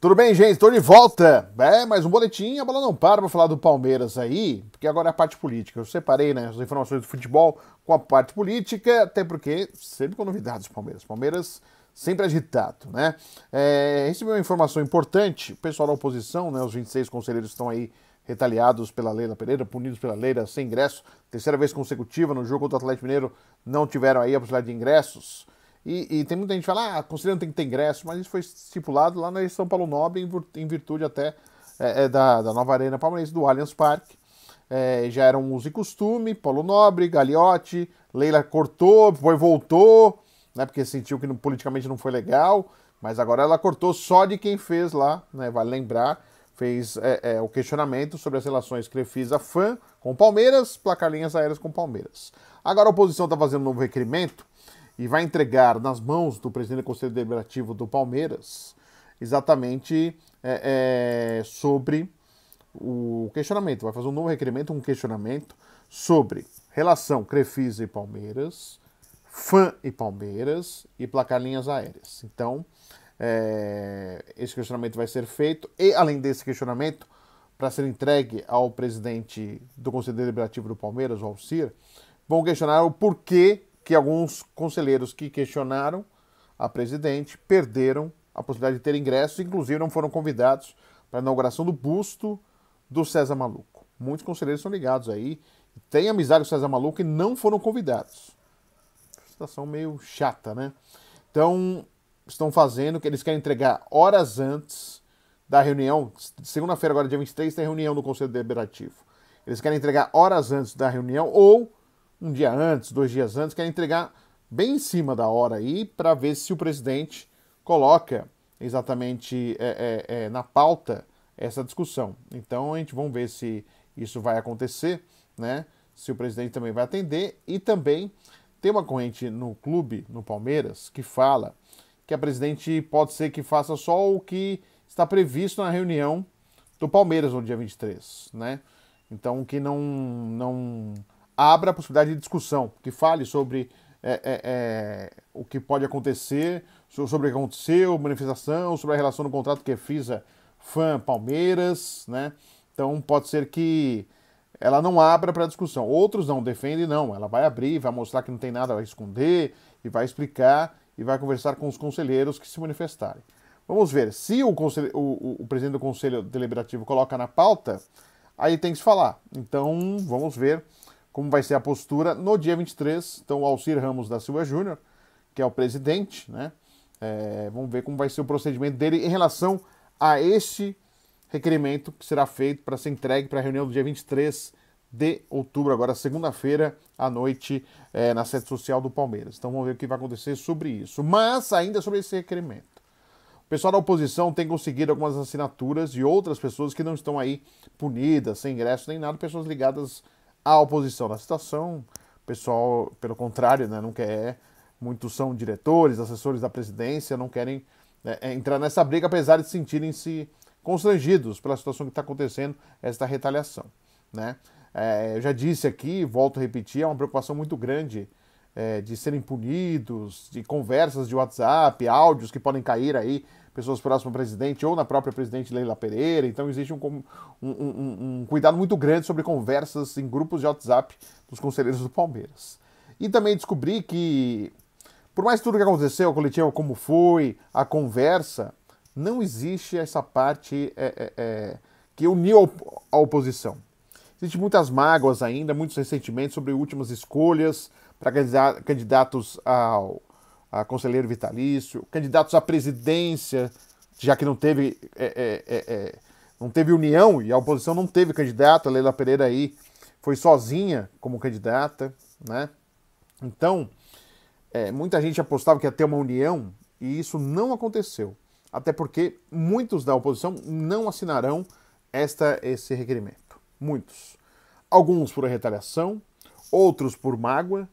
Tudo bem, gente? Estou de volta. É, mais um boletim. A bola não para para falar do Palmeiras aí, porque agora é a parte política. Eu separei né, as informações do futebol com a parte política, até porque sempre com novidades do Palmeiras. Palmeiras sempre agitado, né? É, recebi uma informação importante. O pessoal da oposição, né, os 26 conselheiros estão aí retaliados pela Leila Pereira, punidos pela Leila sem ingresso. Terceira vez consecutiva no jogo contra o Atlético Mineiro, não tiveram aí a possibilidade de ingressos. E, e, tem muita gente que fala, ah, considerando tem que ter ingresso, mas isso foi estipulado lá na São Paulo Nobre, em virtude até é, é, da, da nova Arena Palmeirense, do Allianz Parque. É, já um uso e costume, Paulo Nobre, Gagliotti, Leila cortou, foi voltou, né, porque sentiu que não, politicamente não foi legal, mas agora ela cortou só de quem fez lá, né, vale lembrar, fez é, é, o questionamento sobre as relações Crefisa-Fã com Palmeiras, placar linhas aéreas com Palmeiras. Agora a oposição está fazendo um novo requerimento, e vai entregar nas mãos do presidente do Conselho Deliberativo do Palmeiras exatamente é, é, sobre o questionamento. Vai fazer um novo requerimento, um questionamento sobre relação Crefisa e Palmeiras, fã e Palmeiras e placar linhas aéreas. Então, é, esse questionamento vai ser feito e, além desse questionamento, para ser entregue ao presidente do Conselho Deliberativo do Palmeiras, o Alcir, vão questionar o porquê que alguns conselheiros que questionaram a presidente perderam a possibilidade de ter ingressos, inclusive não foram convidados para a inauguração do busto do César Maluco. Muitos conselheiros são ligados aí, têm amizade com o César Maluco e não foram convidados. Situação meio chata, né? Então, estão fazendo que eles querem entregar horas antes da reunião, segunda-feira agora dia 23 tem reunião do Conselho Deliberativo. Eles querem entregar horas antes da reunião ou um dia antes, dois dias antes, quer entregar bem em cima da hora aí para ver se o presidente coloca exatamente é, é, é, na pauta essa discussão. Então a gente vamos ver se isso vai acontecer, né? Se o presidente também vai atender e também tem uma corrente no clube, no Palmeiras, que fala que a presidente pode ser que faça só o que está previsto na reunião do Palmeiras no dia 23, né? Então que não não abra a possibilidade de discussão, que fale sobre é, é, é o que pode acontecer, sobre o que aconteceu, manifestação, sobre a relação do contrato que é FISA fã Palmeiras, né? Então pode ser que ela não abra para discussão. Outros não defendem, não. Ela vai abrir, vai mostrar que não tem nada a esconder e vai explicar e vai conversar com os conselheiros que se manifestarem. Vamos ver. Se o, o, o, o presidente do Conselho Deliberativo coloca na pauta, aí tem que se falar. Então vamos ver como vai ser a postura no dia 23. Então, o Alcir Ramos da Silva Júnior, que é o presidente, né? É, vamos ver como vai ser o procedimento dele em relação a este requerimento que será feito para ser entregue para a reunião do dia 23 de outubro, agora segunda-feira à noite, é, na sede social do Palmeiras. Então vamos ver o que vai acontecer sobre isso. Mas ainda sobre esse requerimento. O pessoal da oposição tem conseguido algumas assinaturas de outras pessoas que não estão aí punidas, sem ingresso nem nada, pessoas ligadas a oposição na situação. O pessoal, pelo contrário, né, não quer. Muitos são diretores, assessores da presidência, não querem né, é, entrar nessa briga, apesar de sentirem-se constrangidos pela situação que está acontecendo, esta retaliação. Né? É, eu já disse aqui, volto a repetir, é uma preocupação muito grande é, de serem punidos, de conversas de WhatsApp, áudios que podem cair aí pessoas próximas ao presidente ou na própria presidente Leila Pereira. Então existe um, um, um, um cuidado muito grande sobre conversas em grupos de WhatsApp dos conselheiros do Palmeiras. E também descobri que, por mais tudo que aconteceu, a coletiva como foi, a conversa, não existe essa parte é, é, é, que uniu a oposição. Existem muitas mágoas ainda, muitos ressentimentos sobre últimas escolhas para candidatos ao a conselheiro vitalício, candidatos à presidência, já que não teve, é, é, é, é, não teve união e a oposição não teve candidato, a Leila Pereira aí foi sozinha como candidata, né? Então, é, muita gente apostava que ia ter uma união e isso não aconteceu, até porque muitos da oposição não assinarão esta esse requerimento, muitos, alguns por retaliação, outros por mágoa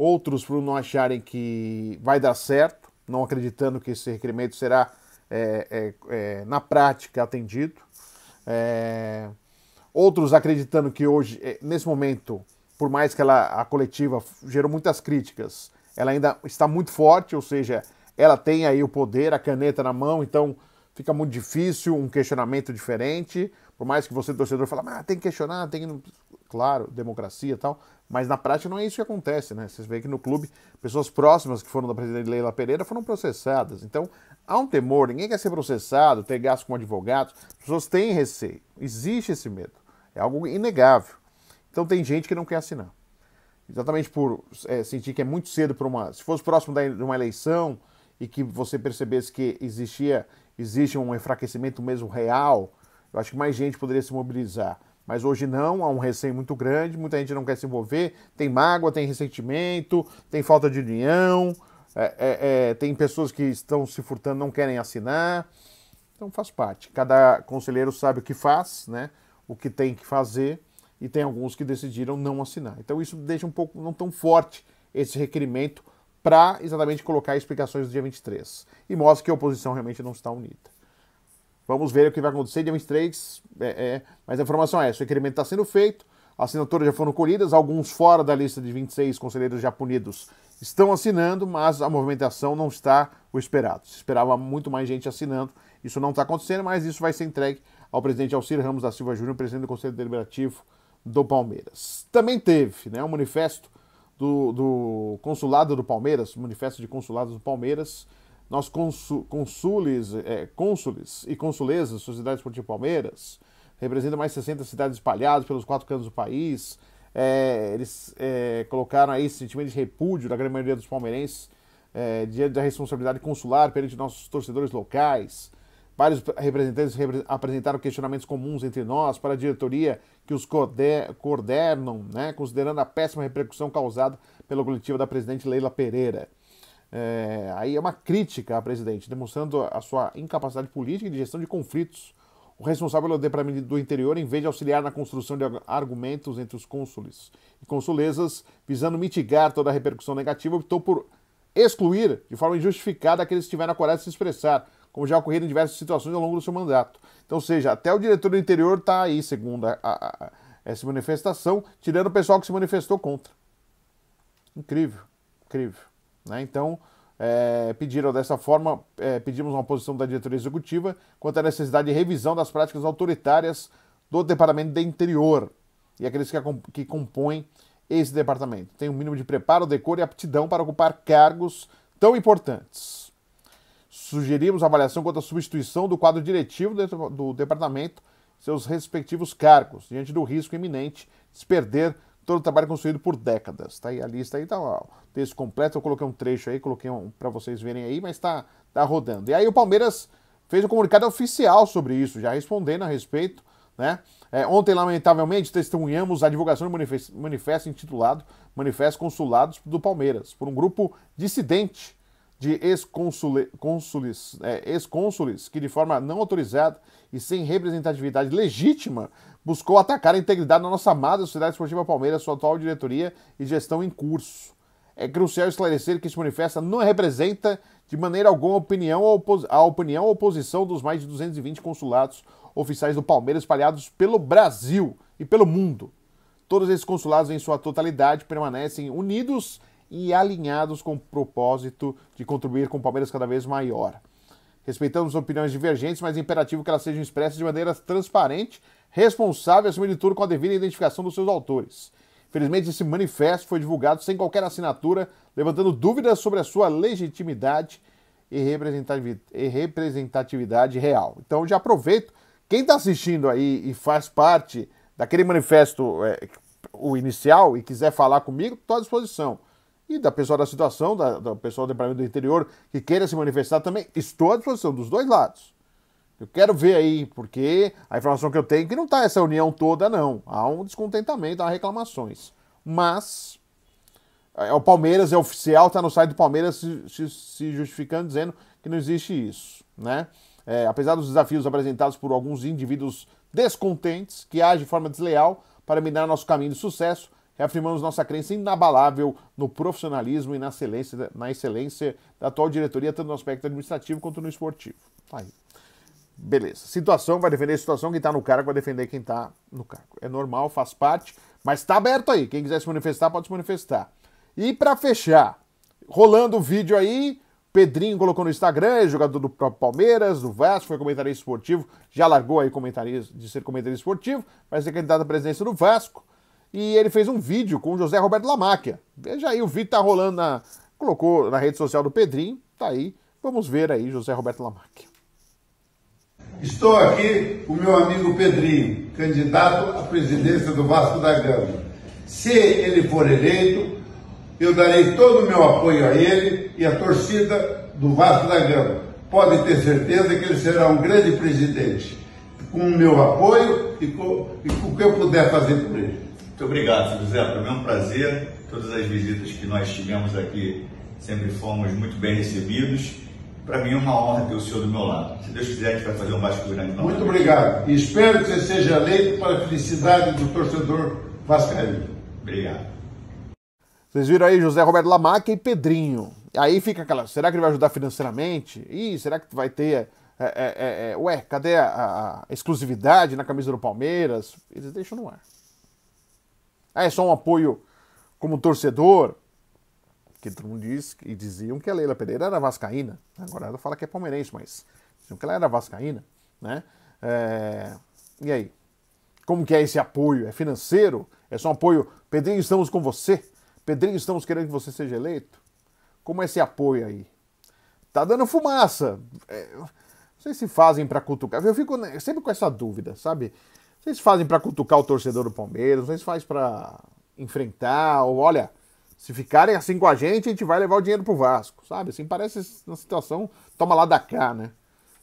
outros por não acharem que vai dar certo, não acreditando que esse requerimento será é, é, é na prática atendido. É, outros acreditando que hoje, é, nesse momento, por mais que ela, a coletiva gerou muitas críticas, ela ainda está muito forte, ou seja, ela tem aí o poder, a caneta na mão, então fica muito difícil um questionamento diferente. Por mais que você, torcedor, fale, ah, tem que questionar, tem que claro, democracia e tal, mas na prática não é isso que acontece, né? Vocês veem que no clube, pessoas próximas que foram da presidente Leila Pereira foram processadas. Então, há um temor, ninguém quer ser processado, ter gasto com advogados, as pessoas têm receio, existe esse medo, é algo inegável. Então, tem gente que não quer assinar. Exatamente por é, sentir que é muito cedo para uma. Se fosse próximo de uma eleição e que você percebesse que existia existe um enfraquecimento mesmo real, eu acho que mais gente poderia se mobilizar. Mas hoje não, há um receio muito grande, muita gente não quer se envolver, tem mágoa, tem ressentimento, tem falta de união, é, é, é, tem pessoas que estão se furtando, não querem assinar. Então faz parte. Cada conselheiro sabe o que faz, né? o que tem que fazer, e tem alguns que decidiram não assinar. Então isso deixa um pouco não tão forte esse requerimento para exatamente colocar explicações do dia 23. E mostra que a oposição realmente não está unida. Vamos ver o que vai acontecer dia 23. É, é, mas a informação é essa: o requerimento está sendo feito, assinaturas já foram colhidas, alguns fora da lista de 26 conselheiros já punidos estão assinando, mas a movimentação não está o esperado. Se esperava muito mais gente assinando, isso não está acontecendo, mas isso vai ser entregue ao presidente Alcir Ramos da Silva Júnior, presidente do Conselho Deliberativo do Palmeiras. Também teve né, um manifesto do, do consulado do Palmeiras, manifesto de consulados do Palmeiras, nós consules, é, cônsules e consulesas, Sociedade Esportiva Palmeiras, representa mais 60 cidades espalhadas pelos quatro cantos do país. É, eles é, colocaram aí sentimento de repúdio da grande maioria dos palmeirenses é, diante da responsabilidade consular perante nossos torcedores locais. Vários representantes repre apresentaram questionamentos comuns entre nós para a diretoria que os coordenam, né, considerando a péssima repercussão causada pela coletiva da presidente Leila Pereira. É, aí é uma crítica à presidente, demonstrando a sua incapacidade política de gestão de conflitos. O responsável pelo é departamento do interior, em vez de auxiliar na construção de argumentos entre os cônsules e consulesas, visando mitigar toda a repercussão negativa, optou por excluir de forma injustificada aqueles que tiveram a coragem de se expressar, como já ocorrido em diversas situações ao longo do seu mandato. Então, ou seja, até o diretor do interior está aí, segundo a, a, a, essa manifestação, tirando o pessoal que se manifestou contra. Incrível, incrível. Né? Então, é, pediram dessa forma, é, pedimos uma posição da diretoria executiva quanto à necessidade de revisão das práticas autoritárias do Departamento de Interior e aqueles que, que compõem esse departamento. Tem um mínimo de preparo, decor e aptidão para ocupar cargos tão importantes. Sugerimos avaliação quanto à substituição do quadro diretivo do departamento, seus respectivos cargos, diante do risco iminente de se perder todo o trabalho construído por décadas. Tá aí a lista aí, tá texto completo, eu coloquei um trecho aí, coloquei um para vocês verem aí, mas tá, tá rodando. E aí o Palmeiras fez um comunicado oficial sobre isso, já respondendo a respeito, né? É, ontem, lamentavelmente, testemunhamos a divulgação de manifesto, manifesto intitulado Manifesto Consulados do Palmeiras, por um grupo dissidente de é, ex-cônsules ex que, de forma não autorizada e sem representatividade legítima, buscou atacar a integridade da nossa amada Sociedade Esportiva Palmeiras, sua atual diretoria e gestão em curso. É crucial esclarecer que este manifesta não representa de maneira alguma opinião a opinião ou oposição dos mais de 220 consulados oficiais do Palmeiras espalhados pelo Brasil e pelo mundo. Todos esses consulados, em sua totalidade, permanecem unidos e alinhados com o propósito de contribuir com o Palmeiras cada vez maior. Respeitamos opiniões divergentes, mas é imperativo que elas sejam expressas de maneira transparente, responsável e, acima de tudo, com a devida identificação dos seus autores. Felizmente, esse manifesto foi divulgado sem qualquer assinatura, levantando dúvidas sobre a sua legitimidade e representatividade real. Então, já aproveito, quem está assistindo aí e faz parte daquele manifesto, é, o inicial, e quiser falar comigo, estou à disposição e da pessoa da situação, da, da pessoa do departamento do interior que queira se manifestar também, estou à disposição dos dois lados. Eu quero ver aí, porque a informação que eu tenho é que não está essa união toda, não. Há um descontentamento, há reclamações. Mas é, é o Palmeiras é oficial, está no site do Palmeiras se, se, se, justificando, dizendo que não existe isso. Né? É, apesar dos desafios apresentados por alguns indivíduos descontentes que agem de forma desleal para minar nosso caminho de sucesso, Reafirmamos nossa crença inabalável no profissionalismo e na excelência, na excelência da atual diretoria, tanto no aspecto administrativo quanto no esportivo. Tá aí. Beleza. Situação, vai defender a situação, quem está no cargo vai defender quem está no cargo. É normal, faz parte, mas está aberto aí. Quem quiser se manifestar, pode se manifestar. E para fechar, rolando o vídeo aí, Pedrinho colocou no Instagram, é jogador do próprio Palmeiras, do Vasco, foi comentarista esportivo, já largou aí comentarista, de ser comentarista esportivo, vai ser candidato à presidência do Vasco e ele fez um vídeo com o José Roberto Lamáquia. Veja aí, o vídeo tá rolando na. colocou na rede social do Pedrinho, tá aí. Vamos ver aí, José Roberto Lamáquia. Estou aqui com meu amigo Pedrinho, candidato à presidência do Vasco da Gama. Se ele for eleito, eu darei todo o meu apoio a ele e à torcida do Vasco da Gama. Pode ter certeza que ele será um grande presidente, com o meu apoio e com, e com o que eu puder fazer por ele. Muito obrigado, José. Para mim é um prazer. Todas as visitas que nós tivemos aqui sempre fomos muito bem recebidos. Para mim é uma honra ter o senhor do meu lado. Se Deus quiser, a gente vai fazer um Vasco grande novamente. Muito obrigado. E espero que você seja eleito para a felicidade do torcedor vascaíno. Obrigado. Vocês viram aí José Roberto Lamaca e Pedrinho. Aí fica aquela, será que ele vai ajudar financeiramente? Ih, será que vai ter... É, é, é, é ué, cadê a, a exclusividade na camisa do Palmeiras? Eles deixam no ar. Ah, é só um apoio como torcedor? Que todo mundo diz e diziam que a Leila Pereira era vascaína. Agora ela fala que é palmeirense, mas diziam que ela era vascaína, né? É... E aí? Como que é esse apoio? É financeiro? É só um apoio? Pedrinho, estamos com você. Pedrinho, estamos querendo que você seja eleito. Como é esse apoio aí? Tá dando fumaça. É... Não sei se fazem para cutucar. Eu fico sempre com essa dúvida, sabe? Vocês fazem para cutucar o torcedor do Palmeiras, vocês fazem para enfrentar, ou olha, se ficarem assim com a gente, a gente vai levar o dinheiro pro Vasco, sabe? Assim parece uma situação toma lá da cá, né?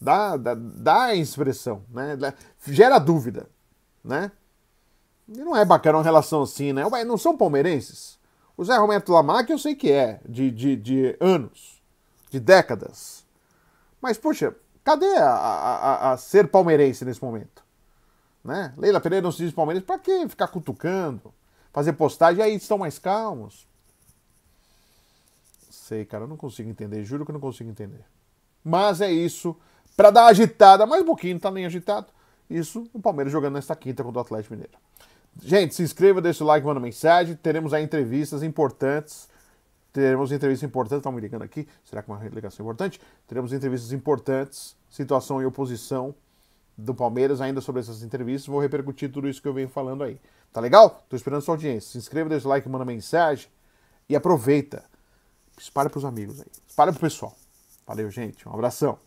Dá, dá, dá a expressão, né? gera dúvida, né? E não é bacana uma relação assim, né? Ué, não são palmeirenses? O Zé Romero Lamarck eu sei que é, de, de, de anos, de décadas. Mas, poxa, cadê a, a, a ser palmeirense nesse momento? Né? Leila Pereira não se diz Palmeiras. para que ficar cutucando? Fazer postagem, aí estão mais calmos. Sei, cara, eu não consigo entender, juro que eu não consigo entender. Mas é isso, para dar agitada, mais um pouquinho, tá nem agitado. Isso, o Palmeiras jogando nesta quinta contra o Atlético Mineiro. Gente, se inscreva, deixa o like, manda mensagem. Teremos aí entrevistas importantes. Teremos entrevistas importantes. Estão tá me ligando aqui. Será que é uma ligação importante? Teremos entrevistas importantes. Situação e oposição do Palmeiras ainda sobre essas entrevistas. Vou repercutir tudo isso que eu venho falando aí. Tá legal? Tô esperando sua audiência. Se inscreva, deixa o like, manda mensagem e aproveita. Espalha pros amigos aí. Espalha pro pessoal. Valeu, gente. Um abração.